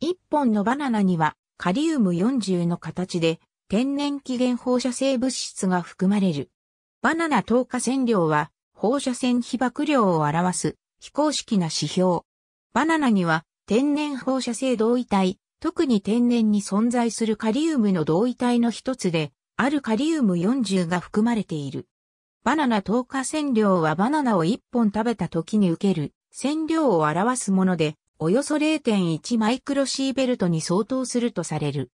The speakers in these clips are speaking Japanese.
一本のバナナにはカリウム40の形で天然起源放射性物質が含まれる。バナナ透過線量は放射線被曝量を表す非公式な指標。バナナには天然放射性同位体、特に天然に存在するカリウムの同位体の一つで、あるカリウム40が含まれている。バナナ透過線量はバナナを1本食べた時に受ける線量を表すもので、およそ0.1マイクロシーベルトに相当するとされる。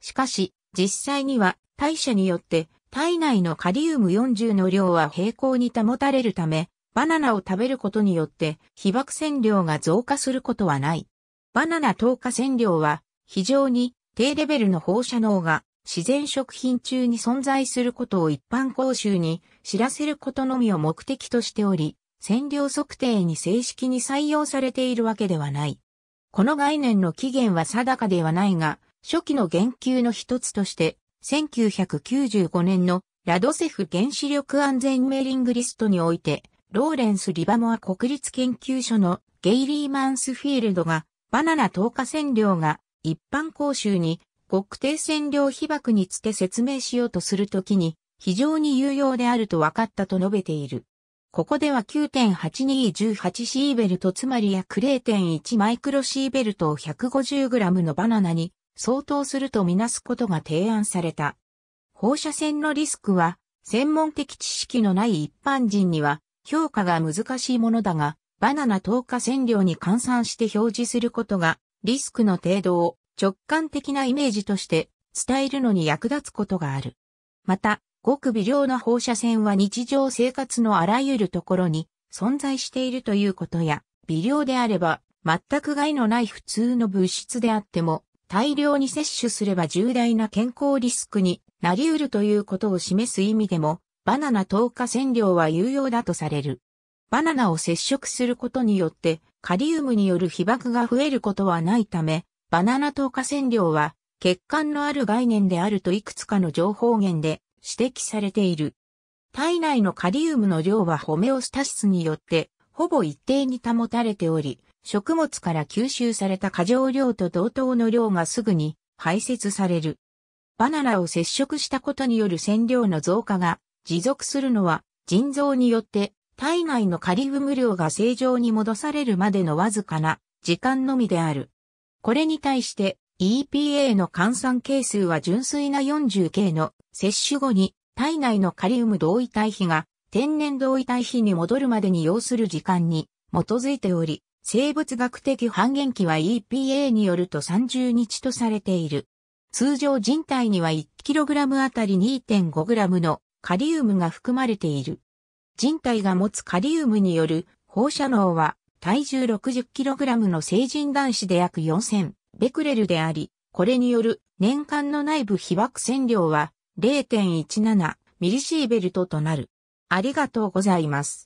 しかし、実際には代謝によって体内のカリウム40の量は平行に保たれるため、バナナを食べることによって被爆線量が増加することはない。バナナ投下線量は非常に低レベルの放射能が自然食品中に存在することを一般公衆に知らせることのみを目的としており、線量測定に正式に採用されているわけではない。この概念の起源は定かではないが、初期の言及の一つとして、1995年のラドセフ原子力安全メーリングリストにおいて、ローレンス・リバモア国立研究所のゲイリー・マンスフィールドが、バナナ投下線量が一般講習に国定線量被爆につて説明しようとするときに、非常に有用であると分かったと述べている。ここでは9.8218シーベルトつまり約0.1マイクロシーベルトを 150g のバナナに相当するとみなすことが提案された。放射線のリスクは専門的知識のない一般人には評価が難しいものだが、バナナ透過線量に換算して表示することがリスクの程度を直感的なイメージとして伝えるのに役立つことがある。また、ごく微量な放射線は日常生活のあらゆるところに存在しているということや、微量であれば全く害のない普通の物質であっても、大量に摂取すれば重大な健康リスクになり得るということを示す意味でも、バナナ糖化染料は有用だとされる。バナナを接触することによって、カリウムによる被曝が増えることはないため、バナナ糖化染料は、血管のある概念であるといくつかの情報源で指摘されている。体内のカリウムの量はホメオスタシスによってほぼ一定に保たれており、食物から吸収された過剰量と同等の量がすぐに排泄される。バナナを接触したことによる線量の増加が持続するのは腎臓によって体内のカリウム量が正常に戻されるまでのわずかな時間のみである。これに対して EPA の換算係数は純粋な 40K の摂取後に体内のカリウム同位体比が天然同位体比に戻るまでに要する時間に基づいており、生物学的半減期は EPA によると30日とされている。通常人体には 1kg あたり 2.5g のカリウムが含まれている。人体が持つカリウムによる放射能は体重 60kg の成人男子で約4000ベクレルであり、これによる年間の内部被爆線量は0.17ミリシーベルトとなる。ありがとうございます。